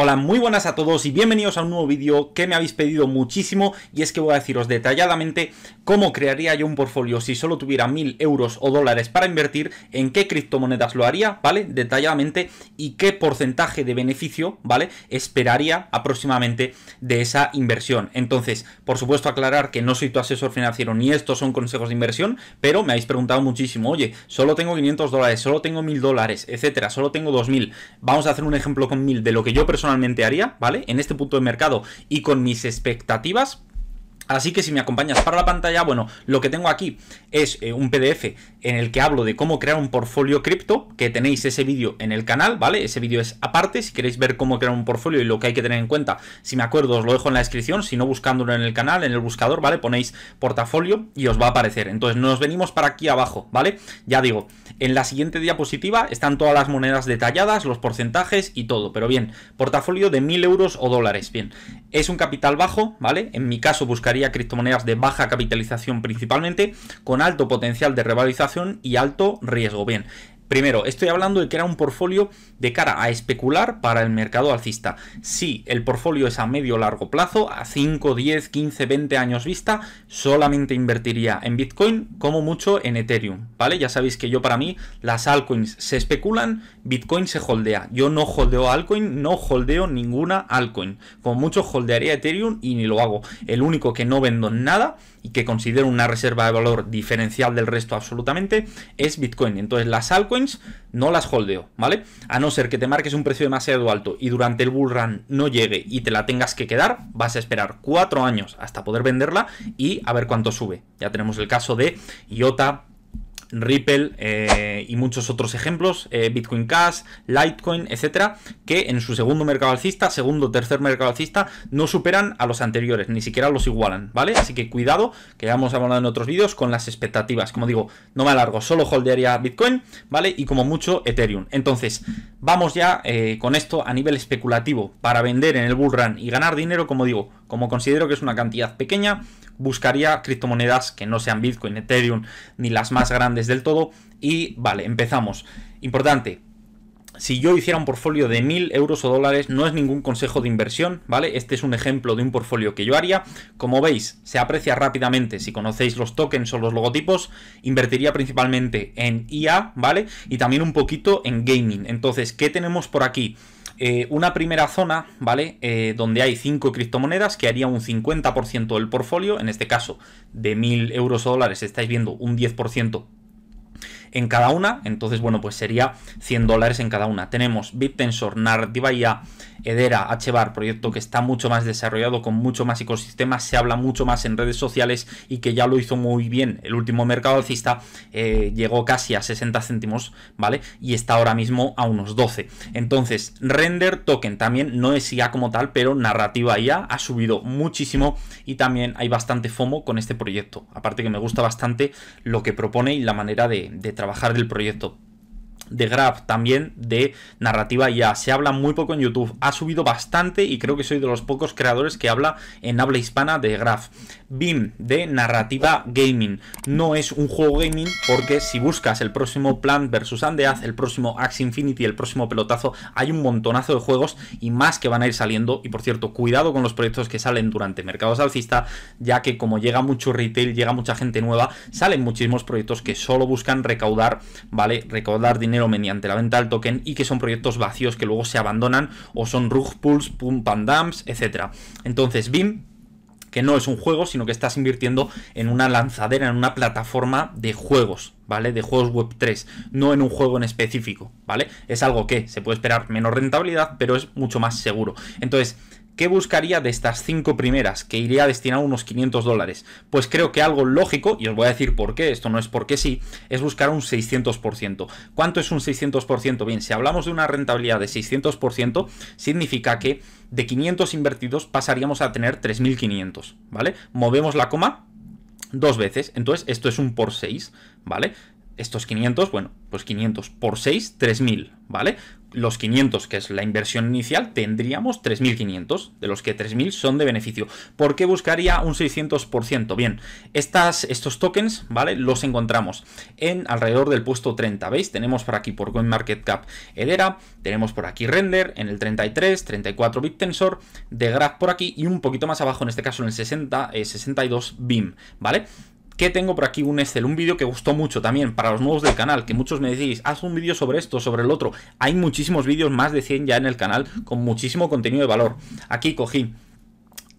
Hola, muy buenas a todos y bienvenidos a un nuevo vídeo que me habéis pedido muchísimo y es que voy a deciros detalladamente cómo crearía yo un portfolio si solo tuviera mil euros o dólares para invertir, en qué criptomonedas lo haría, ¿vale? Detalladamente y qué porcentaje de beneficio, ¿vale? Esperaría aproximadamente de esa inversión. Entonces, por supuesto aclarar que no soy tu asesor financiero ni estos son consejos de inversión, pero me habéis preguntado muchísimo, oye, solo tengo 500 dólares, solo tengo mil dólares, etcétera, solo tengo 2000. Vamos a hacer un ejemplo con mil de lo que yo personalmente haría, ¿vale? En este punto de mercado y con mis expectativas, Así que si me acompañas para la pantalla, bueno, lo que tengo aquí es eh, un PDF en el que hablo de cómo crear un portfolio cripto, que tenéis ese vídeo en el canal, ¿vale? Ese vídeo es aparte, si queréis ver cómo crear un portfolio y lo que hay que tener en cuenta, si me acuerdo os lo dejo en la descripción, si no buscándolo en el canal, en el buscador, ¿vale? Ponéis portafolio y os va a aparecer. Entonces nos venimos para aquí abajo, ¿vale? Ya digo, en la siguiente diapositiva están todas las monedas detalladas, los porcentajes y todo. Pero bien, portafolio de 1000 euros o dólares. Bien, es un capital bajo, ¿vale? En mi caso buscaría criptomonedas de baja capitalización principalmente, con alto potencial de revalorización y alto riesgo. Bien, Primero, estoy hablando de que era un portfolio de cara a especular para el mercado alcista. Si el portfolio es a medio o largo plazo, a 5, 10, 15, 20 años vista, solamente invertiría en Bitcoin, como mucho en Ethereum, ¿vale? Ya sabéis que yo para mí las altcoins se especulan, Bitcoin se holdea. Yo no holdeo altcoin, no holdeo ninguna altcoin. Como mucho holdearía Ethereum y ni lo hago. El único que no vendo nada y que considero una reserva de valor diferencial del resto absolutamente es Bitcoin. Entonces las altcoins no las holdeo, ¿vale? A no ser que te marques un precio demasiado alto y durante el bull run no llegue y te la tengas que quedar, vas a esperar cuatro años hasta poder venderla y a ver cuánto sube. Ya tenemos el caso de IOTA, Ripple eh, y muchos otros ejemplos, eh, Bitcoin Cash, Litecoin, etcétera, que en su segundo mercado alcista, segundo, tercer mercado alcista, no superan a los anteriores, ni siquiera los igualan, ¿vale? Así que cuidado, que ya hemos hablado en otros vídeos con las expectativas. Como digo, no me alargo, solo holdearía Bitcoin, ¿vale? Y como mucho Ethereum. Entonces, Vamos ya eh, con esto a nivel especulativo. Para vender en el bull run y ganar dinero, como digo, como considero que es una cantidad pequeña, buscaría criptomonedas que no sean Bitcoin, Ethereum, ni las más grandes del todo. Y vale, empezamos. Importante, si yo hiciera un portfolio de 1000 euros o dólares, no es ningún consejo de inversión, ¿vale? Este es un ejemplo de un portfolio que yo haría. Como veis, se aprecia rápidamente. Si conocéis los tokens o los logotipos, invertiría principalmente en IA, ¿vale? Y también un poquito en gaming. Entonces, ¿qué tenemos por aquí? Eh, una primera zona, ¿vale? Eh, donde hay 5 criptomonedas que haría un 50% del portfolio, en este caso de 1.000 euros o dólares estáis viendo un 10% en cada una. Entonces, bueno, pues sería 100 dólares en cada una. Tenemos BitTensor, NAR, DIVAIA, Edera, HBAR, proyecto que está mucho más desarrollado, con mucho más ecosistema, se habla mucho más en redes sociales y que ya lo hizo muy bien. El último mercado alcista eh, llegó casi a 60 céntimos, ¿vale? Y está ahora mismo a unos 12. Entonces, Render Token también no es IA como tal, pero narrativa IA ha subido muchísimo y también hay bastante FOMO con este proyecto. Aparte que me gusta bastante lo que propone y la manera de, de trabajar del proyecto de graph también de narrativa ya. Se habla muy poco en YouTube, ha subido bastante y creo que soy de los pocos creadores que habla en habla hispana de graph. BIM, de narrativa gaming. No es un juego gaming porque si buscas el próximo Plan vs. Andeaz, el próximo Axe Infinity, el próximo pelotazo, hay un montonazo de juegos y más que van a ir saliendo. Y por cierto, cuidado con los proyectos que salen durante mercados alcista, ya que como llega mucho retail, llega mucha gente nueva, salen muchísimos proyectos que solo buscan recaudar, ¿vale? Recaudar dinero mediante la venta del token y que son proyectos vacíos que luego se abandonan o son rug pulls, pump and dumps, etc. Entonces, BIM que no es un juego, sino que estás invirtiendo en una lanzadera, en una plataforma de juegos, ¿vale? De juegos web 3, no en un juego en específico, ¿vale? Es algo que se puede esperar menos rentabilidad, pero es mucho más seguro. Entonces, ¿Qué buscaría de estas cinco primeras? Que iría a destinar unos 500 dólares. Pues creo que algo lógico, y os voy a decir por qué, esto no es porque sí, es buscar un 600%. ¿Cuánto es un 600%? Bien, si hablamos de una rentabilidad de 600%, significa que de 500 invertidos pasaríamos a tener 3.500, ¿vale? Movemos la coma dos veces, entonces esto es un por 6, ¿vale? Estos 500, bueno, pues 500 por 6, 3000, ¿vale? los 500, que es la inversión inicial, tendríamos 3.500, de los que 3.000 son de beneficio. ¿Por qué buscaría un 600%? Bien, estas, estos tokens, ¿vale? Los encontramos en alrededor del puesto 30, ¿veis? Tenemos por aquí por CoinMarketCap Edera, tenemos por aquí Render en el 33, 34 tensor de Graph por aquí y un poquito más abajo, en este caso en el 60, 62 eh, BIM, ¿vale? que tengo por aquí un Excel, un vídeo que gustó mucho también para los nuevos del canal, que muchos me decís, haz un vídeo sobre esto, sobre el otro. Hay muchísimos vídeos, más de 100 ya en el canal, con muchísimo contenido de valor. Aquí cogí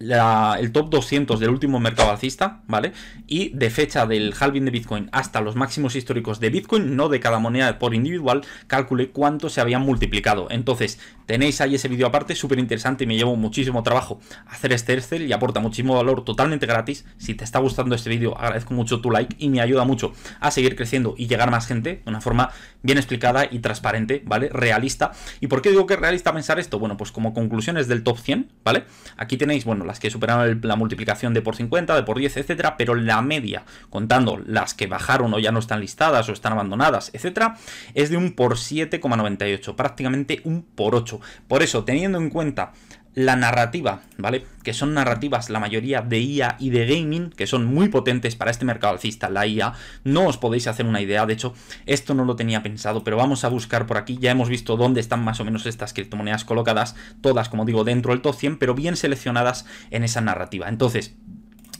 el top 200 del último mercado alcista, ¿vale? Y de fecha del halving de Bitcoin hasta los máximos históricos de Bitcoin, no de cada moneda por individual, calculé cuánto se habían multiplicado. Entonces, tenéis ahí ese vídeo aparte, súper interesante, y me llevo muchísimo trabajo hacer este Excel y aporta muchísimo valor totalmente gratis. Si te está gustando este vídeo, agradezco mucho tu like y me ayuda mucho a seguir creciendo y llegar más gente de una forma bien explicada y transparente, ¿vale? Realista. ¿Y por qué digo que es realista pensar esto? Bueno, pues como conclusiones del top 100, ¿vale? Aquí tenéis, bueno, las que superaron la multiplicación de por 50, de por 10, etcétera, pero la media, contando las que bajaron o ya no están listadas o están abandonadas, etcétera, es de un por 7,98, prácticamente un por 8. Por eso, teniendo en cuenta la narrativa, ¿vale? Que son narrativas, la mayoría de IA y de gaming, que son muy potentes para este mercado alcista, la IA. No os podéis hacer una idea, de hecho, esto no lo tenía pensado, pero vamos a buscar por aquí. Ya hemos visto dónde están más o menos estas criptomonedas colocadas, todas, como digo, dentro del top 100, pero bien seleccionadas en esa narrativa. Entonces,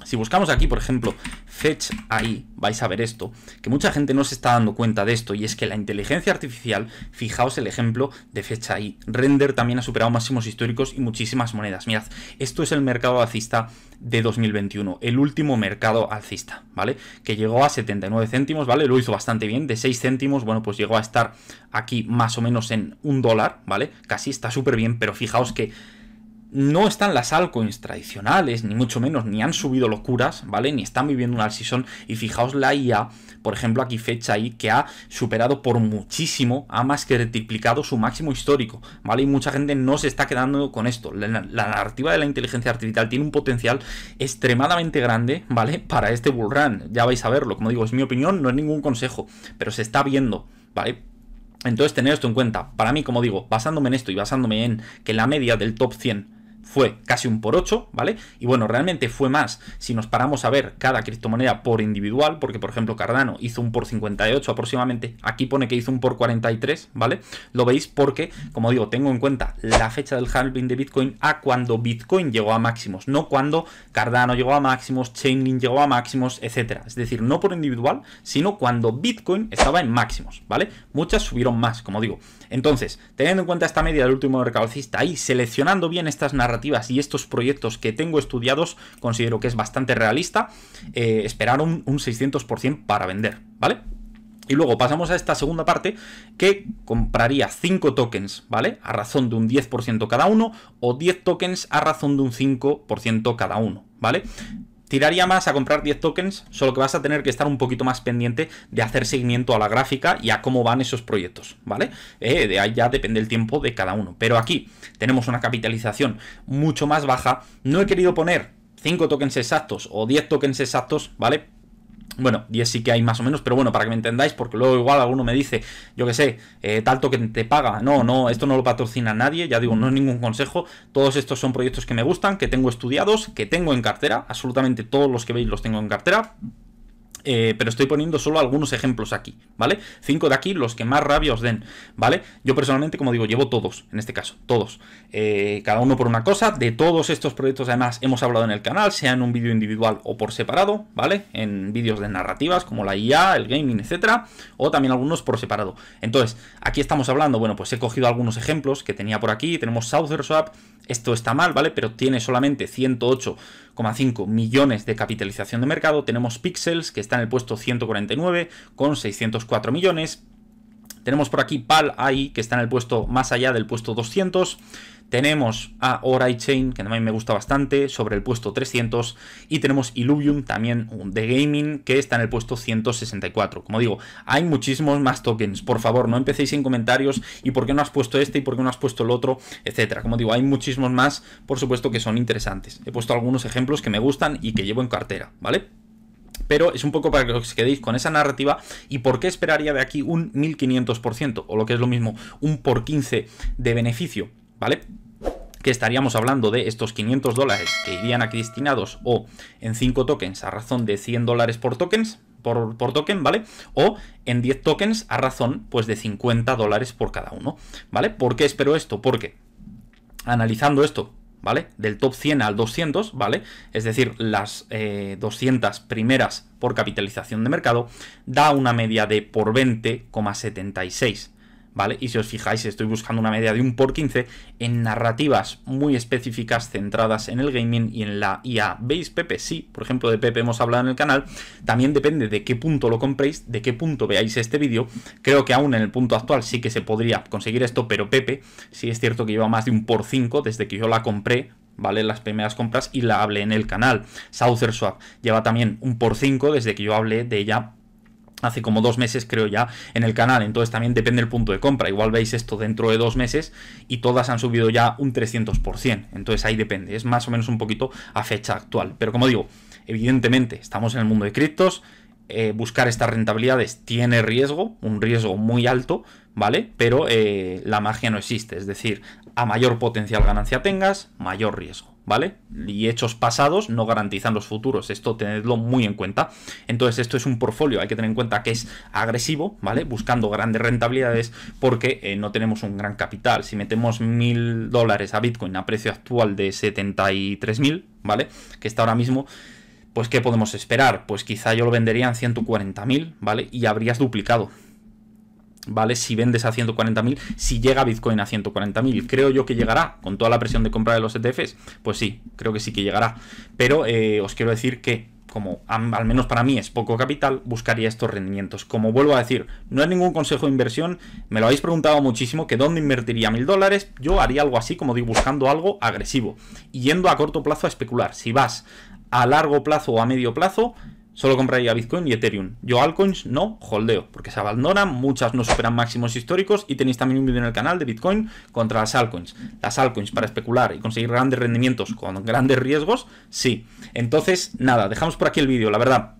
si buscamos aquí, por ejemplo, fetch AI, vais a ver esto, que mucha gente no se está dando cuenta de esto, y es que la inteligencia artificial, fijaos el ejemplo de fetch AI, render también ha superado máximos históricos y muchísimas monedas. Mirad, esto es el mercado alcista de 2021, el último mercado alcista, ¿vale? Que llegó a 79 céntimos, ¿vale? Lo hizo bastante bien, de 6 céntimos, bueno, pues llegó a estar aquí más o menos en un dólar, ¿vale? Casi está súper bien, pero fijaos que no están las altcoins tradicionales, ni mucho menos, ni han subido locuras, ¿vale? Ni están viviendo una season. Y fijaos la IA, por ejemplo, aquí fecha ahí, que ha superado por muchísimo, ha más que triplicado su máximo histórico, ¿vale? Y mucha gente no se está quedando con esto. La, narrativa de la inteligencia artificial tiene un potencial extremadamente grande, ¿vale? Para este bull run, ya vais a verlo. Como digo, es mi opinión, no es ningún consejo, pero se está viendo, ¿vale? Entonces, tener esto en cuenta. Para mí, como digo, basándome en esto y basándome en que la media del top 100 fue casi un por 8, ¿vale? Y bueno, realmente fue más si nos paramos a ver cada criptomoneda por individual, porque por ejemplo Cardano hizo un por 58 aproximadamente, aquí pone que hizo un por 43, ¿vale? Lo veis porque, como digo, tengo en cuenta la fecha del halving de Bitcoin a cuando Bitcoin llegó a máximos, no cuando Cardano llegó a máximos, Chainlink llegó a máximos, etcétera. Es decir, no por individual, sino cuando Bitcoin estaba en máximos, ¿vale? Muchas subieron más, como digo. Entonces, teniendo en cuenta esta media del último mercado y seleccionando bien estas narrativas, y estos proyectos que tengo estudiados, considero que es bastante realista esperaron eh, esperar un, un 600% para vender, ¿vale? Y luego pasamos a esta segunda parte que compraría 5 tokens, ¿vale? A razón de un 10% cada uno o 10 tokens a razón de un 5% cada uno, ¿vale? Tiraría más a comprar 10 tokens, solo que vas a tener que estar un poquito más pendiente de hacer seguimiento a la gráfica y a cómo van esos proyectos, ¿vale? Eh, de ahí ya depende el tiempo de cada uno. Pero aquí tenemos una capitalización mucho más baja. No he querido poner 5 tokens exactos o 10 tokens exactos, ¿vale? Bueno, 10 sí que hay más o menos, pero bueno, para que me entendáis, porque luego igual alguno me dice, yo que sé, eh, tanto que te paga. No, no, esto no lo patrocina nadie, ya digo, no es ningún consejo. Todos estos son proyectos que me gustan, que tengo estudiados, que tengo en cartera, absolutamente todos los que veis los tengo en cartera. Eh, pero estoy poniendo solo algunos ejemplos aquí, ¿vale? Cinco de aquí, los que más rabia os den, ¿vale? Yo personalmente, como digo, llevo todos, en este caso, todos. Eh, cada uno por una cosa. De todos estos proyectos, además, hemos hablado en el canal, sea en un vídeo individual o por separado, ¿vale? En vídeos de narrativas como la IA, el gaming, etcétera, o también algunos por separado. Entonces, aquí estamos hablando, bueno, pues he cogido algunos ejemplos que tenía por aquí. Tenemos Southerswap, Swap, esto está mal, ¿vale? Pero tiene solamente 108,5 millones de capitalización de mercado. Tenemos Pixels, que está en el puesto 149 con 604 millones. Tenemos por aquí PAL AI, que está en el puesto más allá del puesto 200. Tenemos a Orai Chain, que también me gusta bastante, sobre el puesto 300. Y tenemos Illuvium, también de gaming, que está en el puesto 164. Como digo, hay muchísimos más tokens. Por favor, no empecéis en comentarios y por qué no has puesto este y por qué no has puesto el otro, etcétera. Como digo, hay muchísimos más, por supuesto, que son interesantes. He puesto algunos ejemplos que me gustan y que llevo en cartera, ¿vale? pero es un poco para que os quedéis con esa narrativa y por qué esperaría de aquí un 1500% o lo que es lo mismo, un por 15 de beneficio, ¿vale? Que estaríamos hablando de estos 500 dólares que irían aquí destinados o en 5 tokens a razón de 100 dólares por tokens, por, token, ¿vale? O en 10 tokens a razón pues de 50 dólares por cada uno, ¿vale? ¿Por qué espero esto? Porque analizando esto ¿vale? Del top 100 al 200, ¿vale? Es decir, las 200 eh, primeras por capitalización de mercado, da una media de por 20,76. Y si os fijáis, estoy buscando una media de un por 15 en narrativas muy específicas centradas en el gaming y en la IA. ¿Veis Pepe? Sí, por ejemplo, de Pepe hemos hablado en el canal. También depende de qué punto lo compréis, de qué punto veáis este vídeo. Creo que aún en el punto actual sí que se podría conseguir esto, pero Pepe sí es cierto que lleva más de un por 5 desde que yo la compré, ¿vale? Las primeras compras y la hablé en el canal. Southerswap lleva también un por 5 desde que yo hablé de ella hace como dos meses creo ya en el canal, entonces también depende el punto de compra, igual veis esto dentro de dos meses y todas han subido ya un 300%, entonces ahí depende, es más o menos un poquito a fecha actual, pero como digo, evidentemente estamos en el mundo de criptos, eh, buscar estas rentabilidades tiene riesgo, un riesgo muy alto, ¿vale? Pero eh, la magia no existe, es decir, a mayor potencial ganancia tengas, mayor riesgo. ¿vale? Y hechos pasados no garantizan los futuros. Esto tenedlo muy en cuenta. Entonces, esto es un portfolio, hay que tener en cuenta que es agresivo, ¿vale? Buscando grandes rentabilidades porque eh, no tenemos un gran capital. Si metemos mil dólares a Bitcoin a precio actual de 73 mil, ¿vale? Que está ahora mismo pues ¿qué podemos esperar? Pues quizá yo lo vendería en 140.000, ¿vale? Y habrías duplicado, ¿vale? Si vendes a 140.000, si llega Bitcoin a 140.000, creo yo que llegará con toda la presión de compra de los ETFs, pues sí, creo que sí que llegará. Pero eh, os quiero decir que como al menos para mí es poco capital, buscaría estos rendimientos. Como vuelvo a decir, no es ningún consejo de inversión, me lo habéis preguntado muchísimo, que dónde invertiría mil dólares, yo haría algo así, como digo, buscando algo agresivo, yendo a corto plazo a especular. Si vas a largo plazo o a medio plazo, Solo compraría Bitcoin y Ethereum. Yo altcoins no holdeo, porque se abandonan, muchas no superan máximos históricos y tenéis también un vídeo en el canal de Bitcoin contra las altcoins. Las altcoins para especular y conseguir grandes rendimientos con grandes riesgos, sí. Entonces, nada, dejamos por aquí el vídeo, la verdad.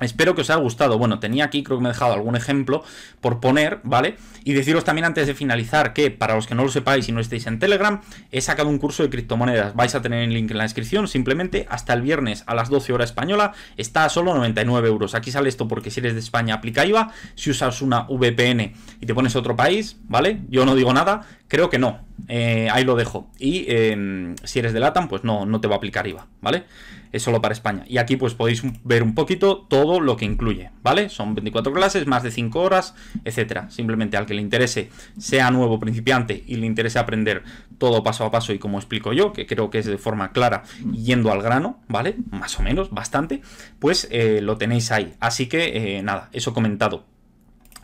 Espero que os haya gustado. Bueno, tenía aquí, creo que me he dejado algún ejemplo por poner, ¿vale? Y deciros también antes de finalizar que, para los que no lo sepáis y no estéis en Telegram, he sacado un curso de criptomonedas. Vais a tener el link en la descripción. Simplemente hasta el viernes a las 12 horas española está a solo 99 euros. Aquí sale esto porque si eres de España aplica IVA. Si usas una VPN y te pones a otro país, ¿vale? Yo no digo nada. Creo que no eh, ahí lo dejo. Y em, si eres de LATAM, pues no, no te va a aplicar IVA, ¿vale? Es solo para España. Y aquí pues podéis ver un poquito todo lo que incluye, ¿vale? Son 24 clases, más de 5 horas, etcétera. Simplemente al que le interese, sea nuevo principiante y le interese aprender todo paso a paso y como explico yo, que creo que es de forma clara, yendo al grano, ¿vale? Más o menos, bastante, pues eh, lo tenéis ahí. Así que eh, nada, eso comentado.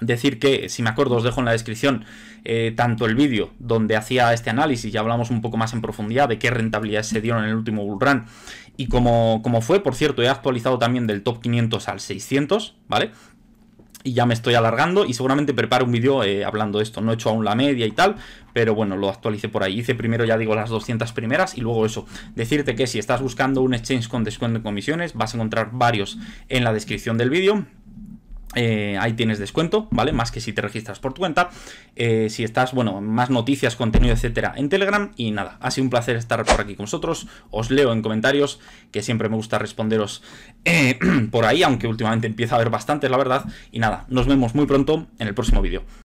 Decir que, si me acuerdo, os dejo en la descripción eh, tanto el vídeo donde hacía este análisis y hablamos un poco más en profundidad de qué rentabilidad se dieron en el último bull run y cómo, fue. Por cierto, he actualizado también del top 500 al 600, ¿vale? y ya me estoy alargando y seguramente preparo un vídeo eh, hablando de esto. No he hecho aún la media y tal, pero bueno, lo actualicé por ahí. Hice primero, ya digo, las 200 primeras y luego eso. Decirte que si estás buscando un exchange con descuento en comisiones, vas a encontrar varios en la descripción del vídeo. Eh, ahí tienes descuento, ¿vale? Más que si te registras por tu cuenta. Eh, si estás, bueno, más noticias, contenido, etcétera, en Telegram. Y nada, ha sido un placer estar por aquí con vosotros. Os leo en comentarios, que siempre me gusta responderos eh, por ahí, aunque últimamente empieza a haber bastantes, la verdad. Y nada, nos vemos muy pronto en el próximo vídeo.